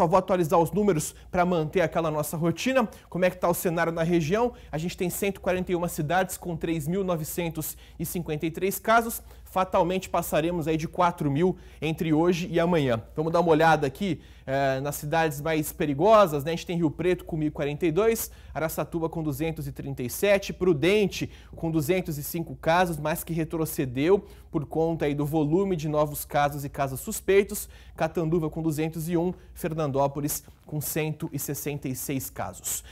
Só vou atualizar os números para manter aquela nossa rotina. Como é que está o cenário na região? A gente tem 141 cidades com 3.953 casos fatalmente passaremos aí de 4 mil entre hoje e amanhã. Vamos dar uma olhada aqui eh, nas cidades mais perigosas, né? A gente tem Rio Preto com 1.042, Araçatuba com 237, Prudente com 205 casos, mas que retrocedeu por conta aí do volume de novos casos e casos suspeitos, Catanduva com 201, Fernandópolis com 166 casos.